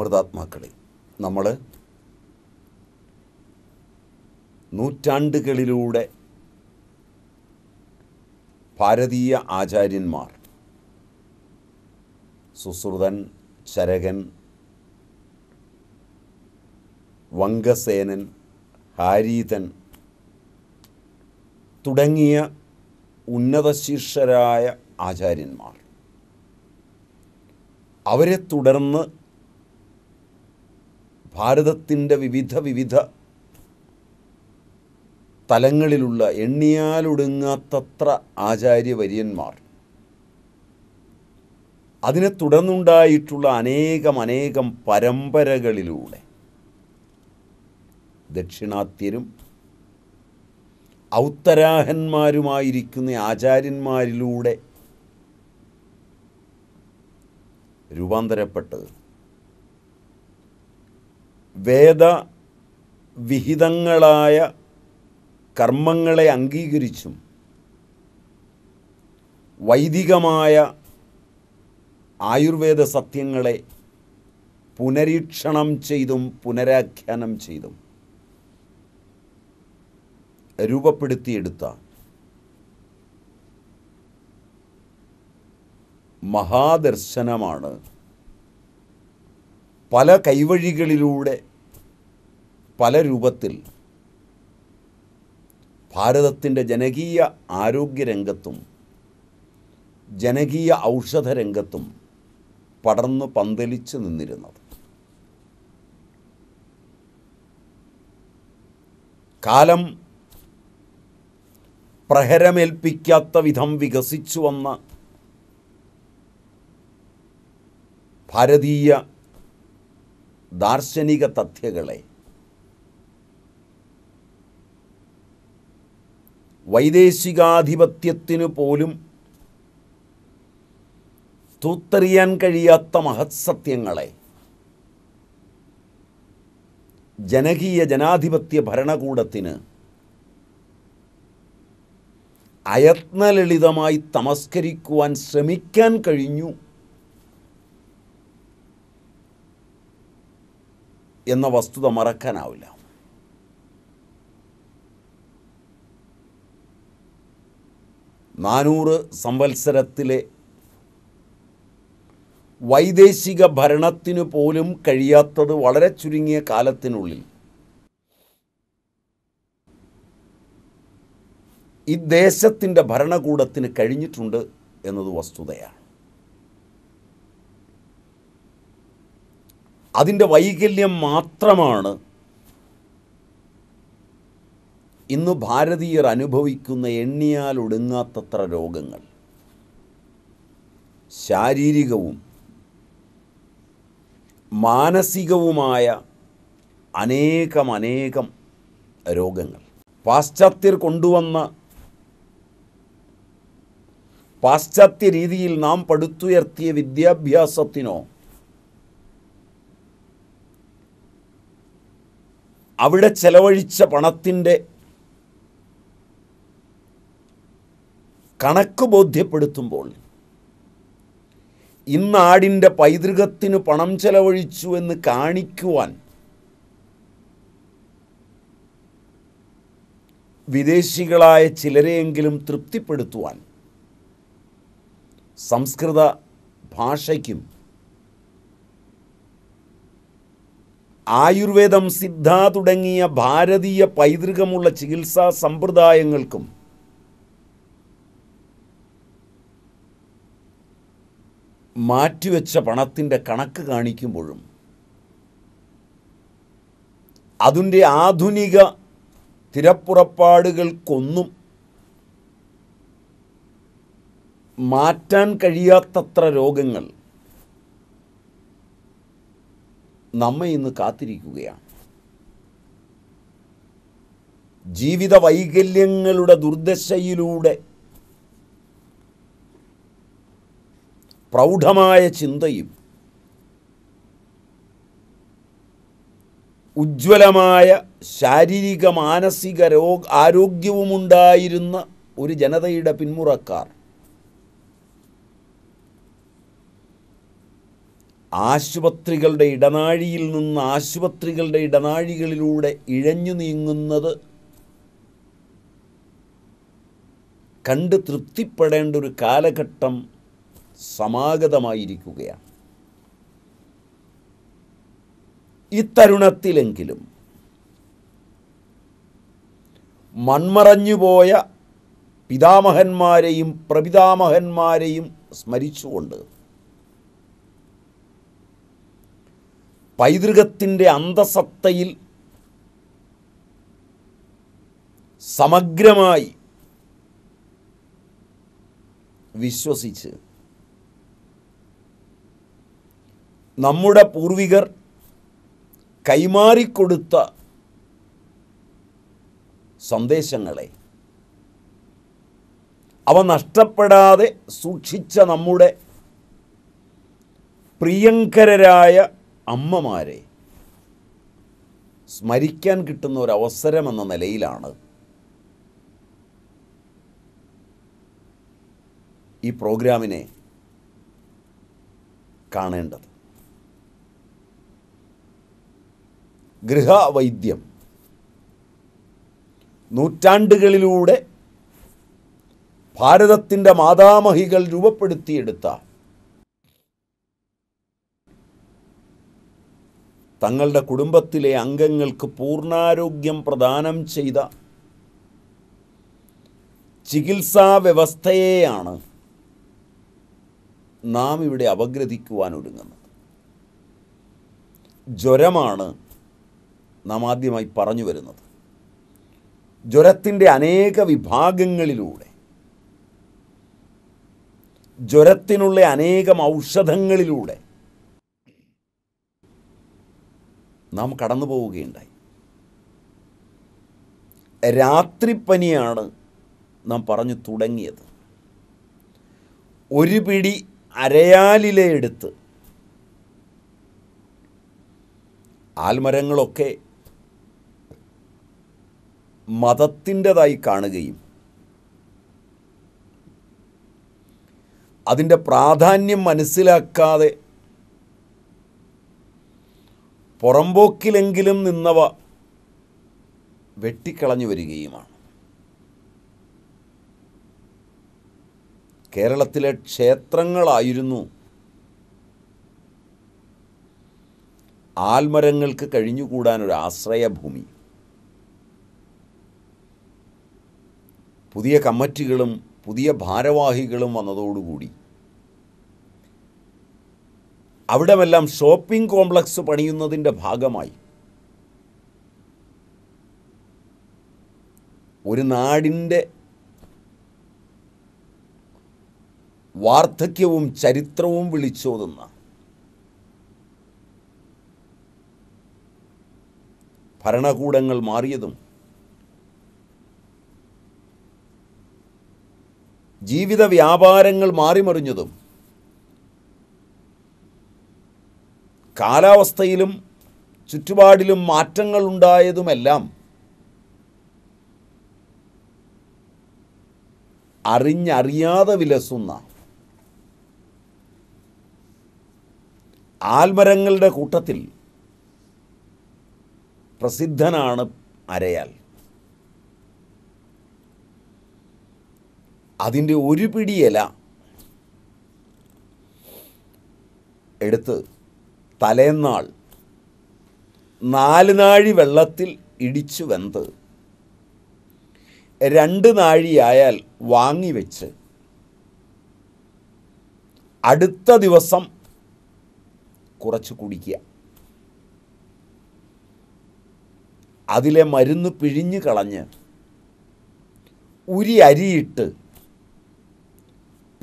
അമൃതാത്മാക്കളെ നമ്മൾ നൂറ്റാണ്ടുകളിലൂടെ ഭാരതീയ ആചാര്യന്മാർ സുശ്രുതൻ ചരകൻ വങ്കസേനൻ ഹാരീതൻ തുടങ്ങിയ ഉന്നതശീർഷരായ ആചാര്യന്മാർ അവരെ തുടർന്ന് ഭാരതത്തിൻ്റെ വിവിധ വിവിധ തലങ്ങളിലുള്ള എണ്ണിയാലൊടുങ്ങാത്തത്ര ആചാര്യവര്യന്മാർ അതിനെ തുടർന്നുണ്ടായിട്ടുള്ള അനേകം അനേകം പരമ്പരകളിലൂടെ ദക്ഷിണാത്യരും ഔത്തരാഹന്മാരുമായിരിക്കുന്ന ആചാര്യന്മാരിലൂടെ രൂപാന്തരപ്പെട്ടത് വേദ വിഹിതങ്ങളായ കർമ്മങ്ങളെ അംഗീകരിച്ചും വൈദികമായ ആയുർവേദ സത്യങ്ങളെ പുനരീക്ഷണം ചെയ്തും പുനരാഖ്യാനം ചെയ്തും രൂപപ്പെടുത്തിയെടുത്ത മഹാദർശനമാണ് പല കൈവഴികളിലൂടെ പല രൂപത്തിൽ ഭാരതത്തിൻ്റെ ജനകീയ ആരോഗ്യരംഗത്തും ജനകീയ ഔഷധരംഗത്തും പടർന്നു പന്തലിച്ചു നിന്നിരുന്നത് കാലം പ്രഹരമേൽപ്പിക്കാത്ത വിധം വികസിച്ചു വന്ന ഭാരതീയ ദാർശനിക തഥ്യകളെ വൈദേശികാധിപത്യത്തിനു പോലും തൂത്തെറിയാൻ കഴിയാത്ത മഹത്സത്യങ്ങളെ ജനകീയ ജനാധിപത്യ ഭരണകൂടത്തിന് അയത്നലളിതമായി തമസ്കരിക്കുവാൻ ശ്രമിക്കാൻ കഴിഞ്ഞു എന്ന വസ്തുത മറക്കാനാവില്ല നാനൂറ് സംവത്സരത്തിലെ വൈദേശിക ഭരണത്തിനു പോലും കഴിയാത്തത് വളരെ ചുരുങ്ങിയ കാലത്തിനുള്ളിൽ ഈ ദേശത്തിൻ്റെ ഭരണകൂടത്തിന് കഴിഞ്ഞിട്ടുണ്ട് എന്നത് വസ്തുതയാണ് അതിൻ്റെ വൈകല്യം മാത്രമാണ് ഇന്ന് ഭാരതീയർ അനുഭവിക്കുന്ന എണ്ണിയാൽ ഒടുങ്ങാത്തത്ര രോഗങ്ങൾ ശാരീരികവും മാനസികവുമായ അനേകം അനേകം രോഗങ്ങൾ പാശ്ചാത്യർ കൊണ്ടുവന്ന പാശ്ചാത്യ രീതിയിൽ നാം പടുത്തുയർത്തിയ വിദ്യാഭ്യാസത്തിനോ അവിടെ ചെലവഴിച്ച പണത്തിൻ്റെ കണക്ക് ബോധ്യപ്പെടുത്തുമ്പോൾ ഇന്നാടിൻ്റെ പൈതൃകത്തിന് പണം ചെലവഴിച്ചു എന്ന് കാണിക്കുവാൻ വിദേശികളായ ചിലരെയെങ്കിലും തൃപ്തിപ്പെടുത്തുവാൻ സംസ്കൃത ഭാഷയ്ക്കും ആയുർവേദം സിദ്ധ തുടങ്ങിയ ഭാരതീയ പൈതൃകമുള്ള ചികിത്സാ സമ്പ്രദായങ്ങൾക്കും മാറ്റിവെച്ച പണത്തിൻ്റെ കണക്ക് കാണിക്കുമ്പോഴും അതിൻ്റെ ആധുനിക തിരപ്പുറപ്പാടുകൾക്കൊന്നും മാറ്റാൻ കഴിയാത്തത്ര രോഗങ്ങൾ നമ്മെ ഇന്ന് കാത്തിരിക്കുകയാണ് ജീവിത വൈകല്യങ്ങളുടെ ദുർദശയിലൂടെ പ്രൗഢമായ ചിന്തയും ഉജ്ജ്വലമായ ശാരീരിക മാനസിക രോഗ ആരോഗ്യവുമുണ്ടായിരുന്ന ഒരു ജനതയുടെ പിന്മുറക്കാർ ആശുപത്രികളുടെ ഇടനാഴിയിൽ നിന്ന് ആശുപത്രികളുടെ ഇടനാഴികളിലൂടെ ഇഴഞ്ഞു നീങ്ങുന്നത് കണ്ട് തൃപ്തിപ്പെടേണ്ട ഒരു കാലഘട്ടം സമാഗതമായിരിക്കുകയാണ് ഇത്തരുണത്തിലെങ്കിലും മൺമറഞ്ഞുപോയ പിതാമഹന്മാരെയും പ്രപിതാമഹന്മാരെയും സ്മരിച്ചുകൊണ്ട് പൈതൃകത്തിൻ്റെ അന്തസത്തയിൽ സമഗ്രമായി വിശ്വസിച്ച് നമ്മുടെ പൂർവികർ കൈമാറിക്കൊടുത്ത സന്ദേശങ്ങളെ അവ നഷ്ടപ്പെടാതെ സൂക്ഷിച്ച നമ്മുടെ പ്രിയങ്കരരായ അമ്മമാരെ സ്മരിക്കാൻ കിട്ടുന്ന ഒരു അവസരം എന്ന നിലയിലാണ് ഈ പ്രോഗ്രാമിനെ കാണേണ്ടത് ഗൃഹവൈദ്യം നൂറ്റാണ്ടുകളിലൂടെ ഭാരതത്തിൻ്റെ മാതാമഹികൾ രൂപപ്പെടുത്തിയെടുത്ത തങ്ങളുടെ കുടുംബത്തിലെ അംഗങ്ങൾക്ക് പൂർണ്ണാരോഗ്യം പ്രദാനം ചെയ്ത ചികിത്സാ വ്യവസ്ഥയെയാണ് നാം ഇവിടെ അപഗ്രഥിക്കുവാൻ ഒരുങ്ങുന്നത് ജ്വരമാണ് നാം ആദ്യമായി പറഞ്ഞു വരുന്നത് ജ്വരത്തിൻ്റെ അനേക വിഭാഗങ്ങളിലൂടെ ജ്വരത്തിനുള്ള അനേകം ഔഷധങ്ങളിലൂടെ നാം കടന്നു പോവുകയുണ്ടായി രാത്രിപ്പനിയാണ് നാം പറഞ്ഞു തുടങ്ങിയത് ഒരു പിടി അരയാലിലെ എടുത്ത് ആൽമരങ്ങളൊക്കെ മതത്തിൻ്റെതായി കാണുകയും അതിൻ്റെ പ്രാധാന്യം മനസ്സിലാക്കാതെ പുറമ്പോക്കിലെങ്കിലും നിന്നവ വെട്ടിക്കളഞ്ഞു വരികയുമാണ് കേരളത്തിലെ ക്ഷേത്രങ്ങളായിരുന്നു ആൽമരങ്ങൾക്ക് കഴിഞ്ഞുകൂടാനൊരു ആശ്രയഭൂമി പുതിയ കമ്മറ്റികളും പുതിയ ഭാരവാഹികളും വന്നതോടുകൂടി അവിടമെല്ലാം ഷോപ്പിംഗ് കോംപ്ലക്സ് പണിയുന്നതിൻ്റെ ഭാഗമായി ഒരു നാടിൻ്റെ വാർദ്ധക്യവും ചരിത്രവും വിളിച്ചോതുന്ന ഭരണകൂടങ്ങൾ മാറിയതും ജീവിത വ്യാപാരങ്ങൾ മാറിമറിഞ്ഞതും കാലാവസ്ഥയിലും ചുറ്റുപാടിലും മാറ്റങ്ങൾ ഉണ്ടായതുമെല്ലാം അറിഞ്ഞറിയാതെ വിലസുന്ന ആൽമരങ്ങളുടെ കൂട്ടത്തിൽ പ്രസിദ്ധനാണ് അരയാൽ അതിൻ്റെ ഒരു പിടിയില എടുത്ത് തലേന്നാൾ നാല് നാഴി വെള്ളത്തിൽ ഇടിച്ചു വെന്ത് രണ്ട് നാഴിയായാൽ വാങ്ങിവെച്ച് അടുത്ത ദിവസം കുറച്ച് കുടിക്കുക അതിലെ മരുന്ന് പിഴിഞ്ഞ് കളഞ്ഞ് ഉരി അരിയിട്ട്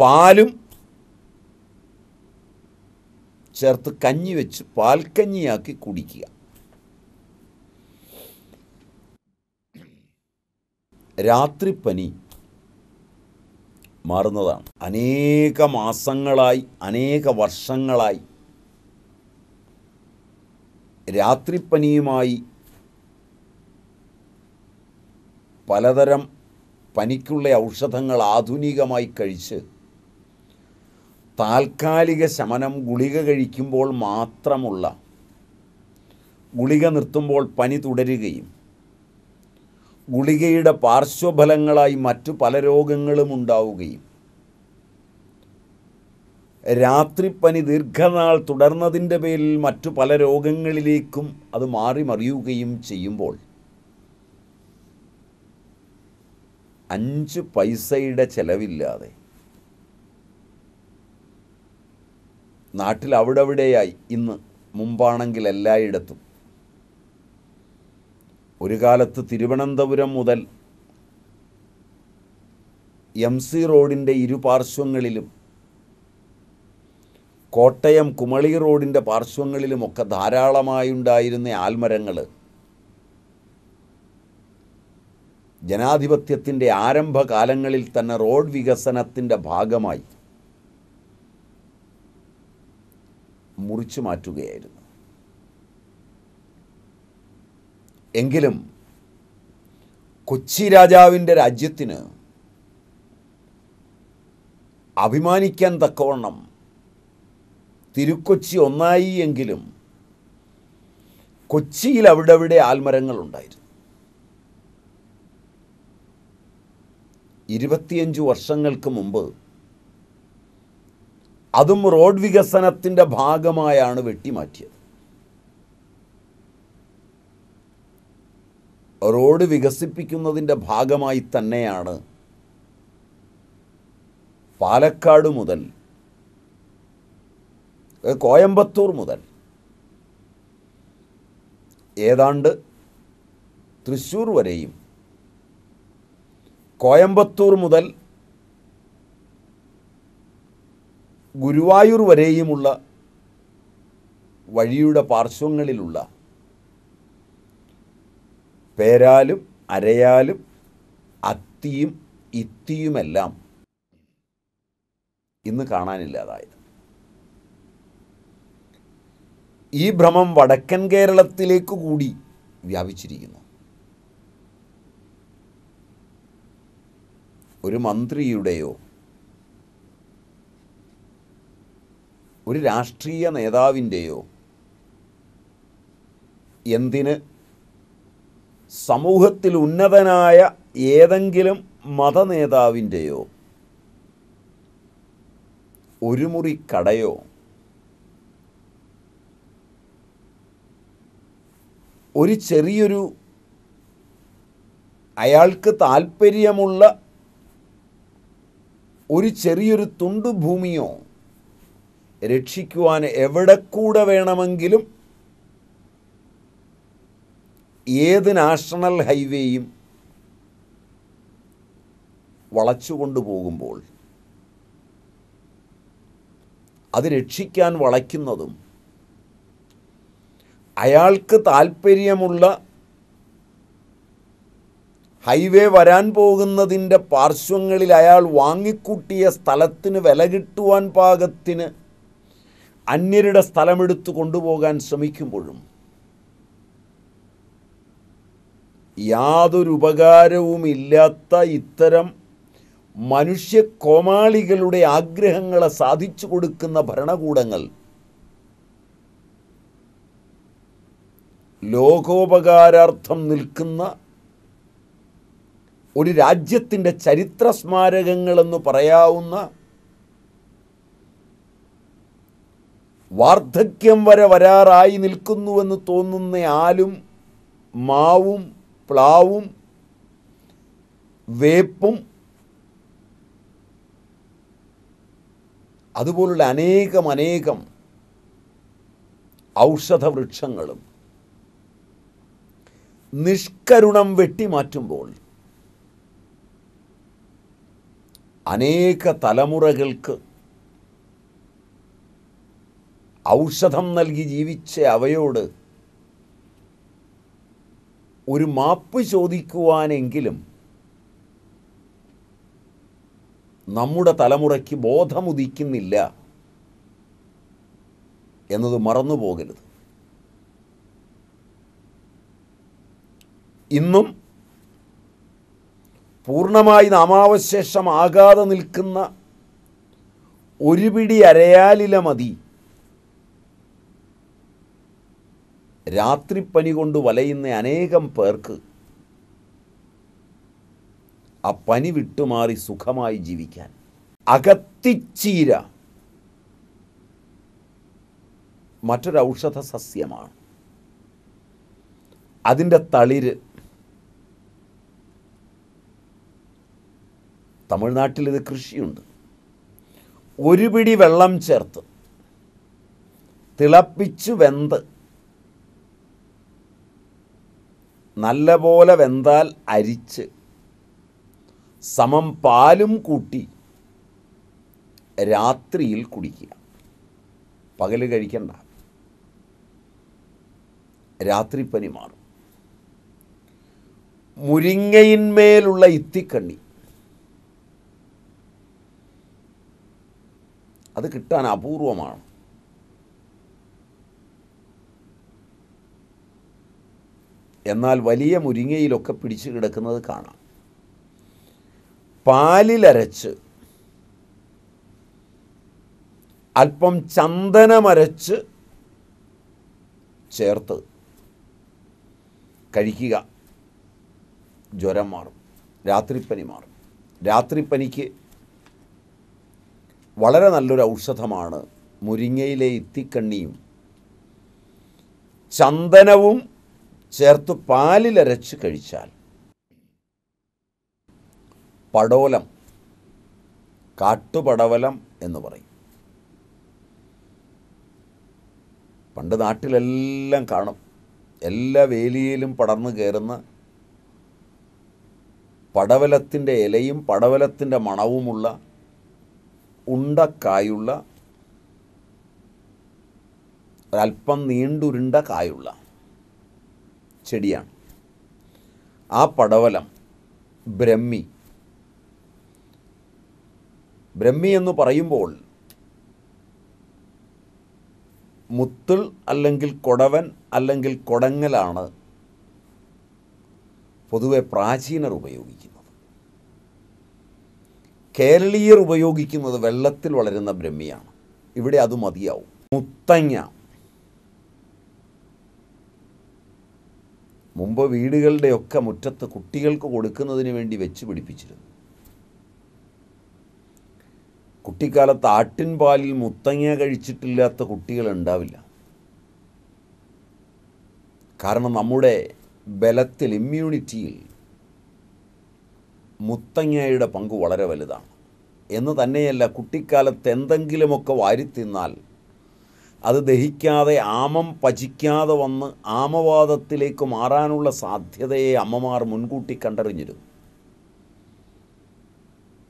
പാലും ചേർത്ത് കഞ്ഞി വെച്ച് പാൽക്കഞ്ഞിയാക്കി കുടിക്കുക രാത്രിപ്പനി മാറുന്നതാണ് അനേക മാസങ്ങളായി അനേക വർഷങ്ങളായി രാത്രിപ്പനിയുമായി പലതരം പനിക്കുള്ള ഔഷധങ്ങൾ ആധുനികമായി കഴിച്ച് താൽക്കാലിക ശമനം ഗുളിക കഴിക്കുമ്പോൾ മാത്രമുള്ള ഗുളിക നിർത്തുമ്പോൾ പനി തുടരുകയും ഗുളികയുടെ പാർശ്വഫലങ്ങളായി മറ്റു പല രോഗങ്ങളും ഉണ്ടാവുകയും രാത്രിപ്പനി ദീർഘനാൾ തുടർന്നതിൻ്റെ പേരിൽ മറ്റു പല രോഗങ്ങളിലേക്കും അത് മാറി മറിയുകയും ചെയ്യുമ്പോൾ അഞ്ച് പൈസയുടെ ചെലവില്ലാതെ നാട്ടിൽ അവിടെവിടെയായി ഇന്ന് മുമ്പാണെങ്കിൽ എല്ലായിടത്തും ഒരു കാലത്ത് തിരുവനന്തപുരം മുതൽ എം സി റോഡിൻ്റെ ഇരുപാർശ്വങ്ങളിലും കോട്ടയം കുമളി റോഡിൻ്റെ പാർശ്വങ്ങളിലുമൊക്കെ ധാരാളമായുണ്ടായിരുന്ന ആൽമരങ്ങൾ ജനാധിപത്യത്തിൻ്റെ ആരംഭകാലങ്ങളിൽ തന്നെ റോഡ് വികസനത്തിൻ്റെ ഭാഗമായി മുറിച്ചു മാറ്റുകയായിരുന്നു എങ്കിലും കൊച്ചി രാജാവിൻ്റെ രാജ്യത്തിന് അഭിമാനിക്കാൻ തക്കവണ്ണം തിരുക്കൊച്ചി ഒന്നായി എങ്കിലും കൊച്ചിയിൽ അവിടെ അവിടെ ആൽമരങ്ങൾ ഉണ്ടായിരുന്നു ഇരുപത്തിയഞ്ച് വർഷങ്ങൾക്ക് മുമ്പ് അതും റോഡ് വികസനത്തിൻ്റെ ഭാഗമായാണ് വെട്ടിമാറ്റിയത് റോഡ് വികസിപ്പിക്കുന്നതിൻ്റെ ഭാഗമായി തന്നെയാണ് പാലക്കാട് മുതൽ കോയമ്പത്തൂർ മുതൽ ഏതാണ്ട് തൃശ്ശൂർ വരെയും കോയമ്പത്തൂർ മുതൽ ഗുരുവായൂർ വരെയുമുള്ള വഴിയുടെ പാർശ്വങ്ങളിലുള്ള പേരാലും അരയാലും അത്തിയും ഇത്തിയുമെല്ലാം ഇന്ന് കാണാനില്ലാതായത് ഈ ഭ്രമം വടക്കൻ കേരളത്തിലേക്ക് കൂടി വ്യാപിച്ചിരിക്കുന്നു ഒരു മന്ത്രിയുടെയോ ഒരു രാഷ്ട്രീയ നേതാവിൻ്റെയോ എന്തിന് സമൂഹത്തിൽ ഉന്നതനായ ഏതെങ്കിലും മതനേതാവിൻ്റെയോ ഒരു മുറി കടയോ ഒരു ചെറിയൊരു അയാൾക്ക് താൽപ്പര്യമുള്ള ഒരു ചെറിയൊരു തുണ്ടുഭൂമിയോ രക്ഷിക്കുവാൻ എവിടെ കൂടെ വേണമെങ്കിലും ഏത് നാഷണൽ ഹൈവേയും വളച്ചുകൊണ്ട് പോകുമ്പോൾ അത് രക്ഷിക്കാൻ വളയ്ക്കുന്നതും അയാൾക്ക് താല്പര്യമുള്ള ഹൈവേ വരാൻ പോകുന്നതിൻ്റെ പാർശ്വങ്ങളിൽ അയാൾ വാങ്ങിക്കൂട്ടിയ സ്ഥലത്തിന് വില കിട്ടുവാൻ പാകത്തിന് അന്യരുടെ സ്ഥലമെടുത്തു കൊണ്ടുപോകാൻ ശ്രമിക്കുമ്പോഴും യാതൊരു ഉപകാരവുമില്ലാത്ത ഇത്തരം മനുഷ്യ കോമാളികളുടെ ആഗ്രഹങ്ങളെ സാധിച്ചു കൊടുക്കുന്ന ഭരണകൂടങ്ങൾ ലോകോപകാരാർത്ഥം നിൽക്കുന്ന ഒരു രാജ്യത്തിൻ്റെ ചരിത്ര സ്മാരകങ്ങളെന്ന് പറയാവുന്ന വാർദ്ധക്യം വരെ വരാറായി നിൽക്കുന്നുവെന്ന് തോന്നുന്ന ആലും മാവും പ്ലാവും വേപ്പും അതുപോലുള്ള അനേകം അനേകം ഔഷധവൃക്ഷങ്ങളും നിഷ്കരുണം വെട്ടിമാറ്റുമ്പോൾ അനേക തലമുറകൾക്ക് ഔഷധം നൽകി ജീവിച്ച അവയോട് ഒരു മാപ്പ് ചോദിക്കുവാനെങ്കിലും നമ്മുടെ തലമുറയ്ക്ക് ബോധമുദിക്കുന്നില്ല എന്നത് മറന്നു പോകരുത് ഇന്നും പൂർണ്ണമായി നാമാവശേഷമാകാതെ നിൽക്കുന്ന ഒരു പിടി അരയാലില മതി രാത്രിപ്പനി കൊണ്ട് വലയുന്ന അനേകം പേർക്ക് ആ പനി വിട്ടുമാറി സുഖമായി ജീവിക്കാൻ അകത്തിച്ചീര മറ്റൊരൗഷധ സസ്യമാണ് അതിൻ്റെ തളിര് തമിഴ്നാട്ടിൽ ഇത് കൃഷിയുണ്ട് ഒരു പിടി വെള്ളം ചേർത്ത് തിളപ്പിച്ചു വെന്ത് നല്ലപോലെ വെന്താൽ അരിച്ച് സമം പാലും കൂട്ടി രാത്രിയിൽ കുടിക്കുക പകൽ കഴിക്കണ്ട രാത്രി പനി മാറും മുരിങ്ങയിന്മേലുള്ള ഇത്തിക്കണ്ണി അത് കിട്ടാൻ അപൂർവമാണ് എന്നാൽ വലിയ മുരിങ്ങയിലൊക്കെ പിടിച്ചു കിടക്കുന്നത് കാണാം പാലിലരച്ച് അല്പം ചന്ദനമരച്ച് ചേർത്ത് കഴിക്കുക ജ്വരം മാറും രാത്രിപ്പനി മാറും രാത്രിപ്പനിക്ക് വളരെ നല്ലൊരു ഔഷധമാണ് മുരിങ്ങയിലെ ഇത്തിക്കണ്ണിയും ചന്ദനവും ചേർത്ത് പാലിലരച്ച് കഴിച്ചാൽ പടോലം കാട്ടുപടവലം എന്ന് പറയും പണ്ട് നാട്ടിലെല്ലാം കാണും എല്ലാ വേലിയിലും പടർന്നു കയറുന്ന പടവലത്തിൻ്റെ ഇലയും പടവലത്തിൻ്റെ മണവുമുള്ള ഉണ്ടക്കായുള്ള ഒരല്പം നീണ്ടുരുണ്ട കായുള്ള ചെടിയാണ് ആ പടവലം ബ്രഹ്മി ബ്രഹ്മി എന്ന് പറയുമ്പോൾ മുത്തിൾ അല്ലെങ്കിൽ കൊടവൻ അല്ലെങ്കിൽ കൊടങ്ങലാണ് പൊതുവെ പ്രാചീനർ ഉപയോഗിക്കുന്നത് കേരളീയർ ഉപയോഗിക്കുന്നത് വെള്ളത്തിൽ വളരുന്ന ബ്രഹ്മിയാണ് ഇവിടെ അത് മതിയാവും മുത്തങ്ങ മുമ്പ് വീടുകളുടെയൊക്കെ മുറ്റത്ത് കുട്ടികൾക്ക് കൊടുക്കുന്നതിന് വേണ്ടി വെച്ച് പിടിപ്പിച്ചിരുന്നു കുട്ടിക്കാലത്ത് ആട്ടിൻപാലിൽ മുത്തങ്ങ കഴിച്ചിട്ടില്ലാത്ത കുട്ടികൾ ഉണ്ടാവില്ല കാരണം നമ്മുടെ ബലത്തിൽ ഇമ്മ്യൂണിറ്റിയിൽ മുത്തങ്ങയുടെ പങ്ക് വളരെ വലുതാണ് എന്ന് തന്നെയല്ല കുട്ടിക്കാലത്ത് എന്തെങ്കിലുമൊക്കെ വാരി തിന്നാൽ അത് ദഹിക്കാതെ ആമം പചിക്കാതെ വന്ന് ആമവാദത്തിലേക്ക് മാറാനുള്ള സാധ്യതയെ അമ്മമാർ മുൻകൂട്ടി കണ്ടറിഞ്ഞിരുന്നു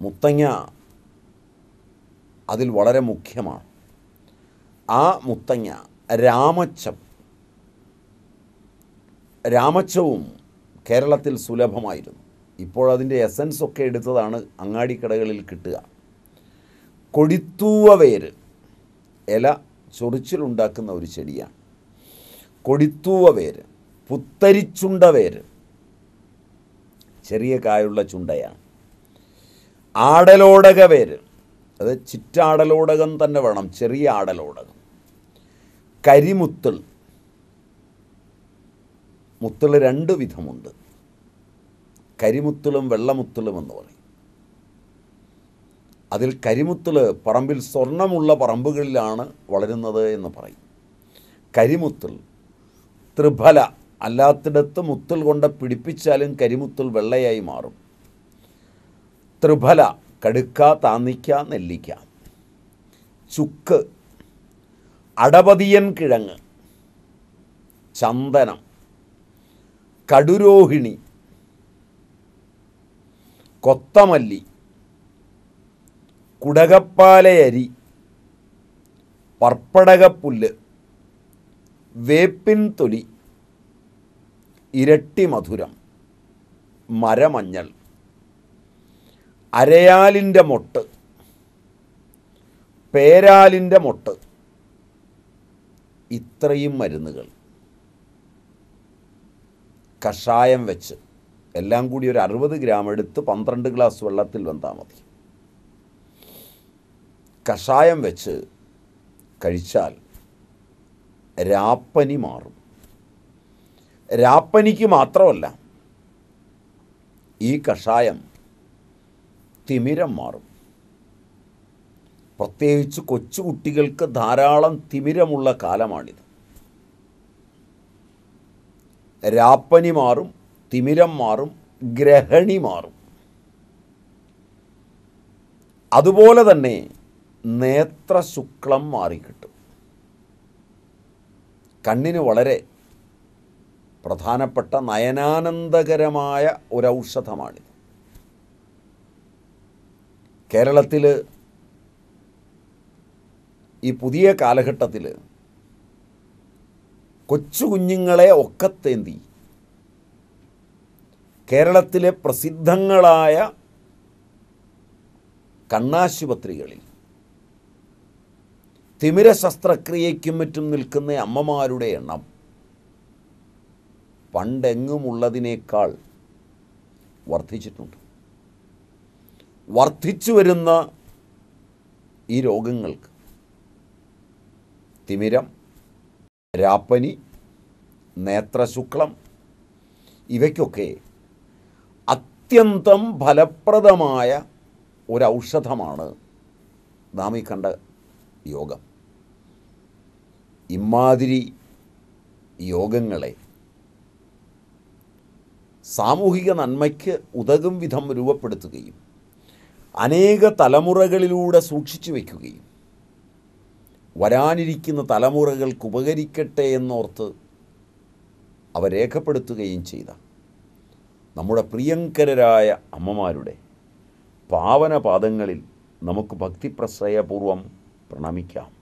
മുത്തങ്ങ അതിൽ വളരെ മുഖ്യമാണ് ആ മുത്തങ്ങ രാമച്ചം രാമച്ചവും കേരളത്തിൽ സുലഭമായിരുന്നു ഇപ്പോൾ അതിൻ്റെ എസൻസ് ഒക്കെ എടുത്തതാണ് അങ്ങാടിക്കടകളിൽ കിട്ടുക കൊടിത്തൂവ വേര് ഇല ചൊറിച്ചിലുണ്ടാക്കുന്ന ഒരു ചെടിയാണ് കൊടിത്തൂവ വേര് പുത്തരിച്ചുണ്ട വേര് ചെറിയ കായുള്ള ചുണ്ടയാണ് ആടലോടക വേര് അത് ചിറ്റാടലോടകം തന്നെ വേണം ചെറിയ ആടലോടകം കരിമുത്തൾ മുത്തൾ രണ്ട് വിധമുണ്ട് കരിമുത്തളും വെള്ളമുത്തളും എന്ന് പറയും അതിൽ കരിമുത്തൽ പറമ്പിൽ സ്വർണമുള്ള പറമ്പുകളിലാണ് വളരുന്നത് എന്ന് പറയും കരിമുത്തൽ ത്രിഫല അല്ലാത്തിടത്ത് മുത്തൽ കൊണ്ട് പിടിപ്പിച്ചാലും കരിമുത്തൽ വെള്ളയായി മാറും ത്രിഫല കടുക്ക താന്നിക്ക നെല്ലിക്ക ചുക്ക് അടപതിയൻ കിഴങ്ങ് ചന്ദനം കടുരോഹിണി കൊത്തമല്ലി കുടകപ്പാലയരി പർപ്പടകപ്പുല്ല് വേപ്പിൻ തൊലി ഇരട്ടി മധുരം മരമഞ്ഞൾ അരയാലിൻ്റെ മൊട്ട് പേരാലിൻ്റെ മൊട്ട് ഇത്രയും മരുന്നുകൾ കഷായം വെച്ച് എല്ലാം കൂടി ഒരു അറുപത് ഗ്രാം എടുത്ത് പന്ത്രണ്ട് ഗ്ലാസ് വെള്ളത്തിൽ വെന്താൽ മതി കഷായം വെച്ച് കഴിച്ചാൽ രാപ്പനി മാറും രാപ്പനിക്ക് മാത്രമല്ല ഈ കഷായം തിമിരം മാറും പ്രത്യേകിച്ച് കൊച്ചുകുട്ടികൾക്ക് ധാരാളം തിമിരമുള്ള കാലമാണിത് രാപ്പനി മാറും തിമിരം മാറും ഗ്രഹണി മാറും അതുപോലെ തന്നെ നേത്രശുക്ലം മാറിക്കിട്ടും കണ്ണിന് വളരെ പ്രധാനപ്പെട്ട നയനാനന്ദകരമായ ഒരു കേരളത്തിൽ ഈ പുതിയ കാലഘട്ടത്തിൽ കൊച്ചു കുഞ്ഞുങ്ങളെ ഒക്കത്തേന്തി കേരളത്തിലെ പ്രസിദ്ധങ്ങളായ കണ്ണാശുപത്രികളിൽ തിമിര ശസ്ത്രക്രിയയ്ക്കും മറ്റും നിൽക്കുന്ന അമ്മമാരുടെ എണ്ണം പണ്ടെങ്ങുമുള്ളതിനേക്കാൾ വർദ്ധിച്ചിട്ടുണ്ട് വർദ്ധിച്ചു വരുന്ന ഈ രോഗങ്ങൾക്ക് തിമിരം രാപ്പനി നേത്രശുക്ലം ഇവയ്ക്കൊക്കെ അത്യന്തം ഫലപ്രദമായ ഒരു ഔഷധമാണ് നാം ഈ കണ്ട യോഗം ഇമാതിരി യോഗങ്ങളെ സാമൂഹിക നന്മയ്ക്ക് ഉതകും വിധം രൂപപ്പെടുത്തുകയും അനേക തലമുറകളിലൂടെ സൂക്ഷിച്ചു വയ്ക്കുകയും വരാനിരിക്കുന്ന തലമുറകൾക്ക് ഉപകരിക്കട്ടെ എന്നോർത്ത് അവ രേഖപ്പെടുത്തുകയും ചെയ്ത നമ്മുടെ പ്രിയങ്കരരായ അമ്മമാരുടെ പാവന പാദങ്ങളിൽ നമുക്ക് ഭക്തിപ്രശ്രയപൂർവം പ്രണമിക്കാം